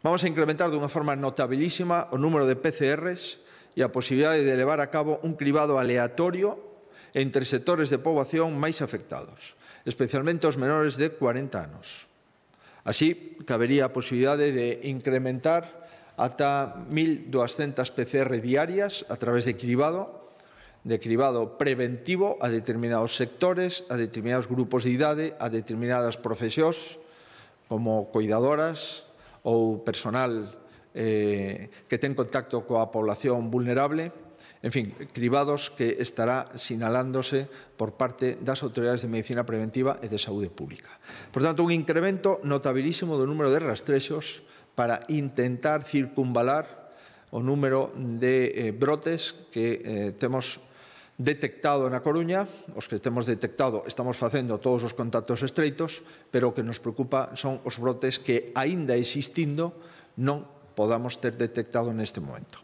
Vamos a incrementar de unha forma notabilísima o número de PCRs e a posibilidade de levar a cabo un cribado aleatorio entre sectores de poboación máis afectados, especialmente os menores de 40 anos. Así, cabería a posibilidade de incrementar ata 1.200 PCR diarias a través de cribado, de cribado preventivo a determinados sectores, a determinados grupos de idade, a determinadas profesións como cuidadoras, ou personal eh, que ten contacto coa población vulnerable, en fin, cribados que estará sinalándose por parte das autoridades de medicina preventiva e de saúde pública. Por tanto, un incremento notabilísimo do número de rastrexos para intentar circunvalar o número de eh, brotes que eh, temos temos detectado na Coruña, os que temos detectado estamos facendo todos os contactos estreitos, pero o que nos preocupa son os brotes que aínda existindo non podamos ter detectado neste momento.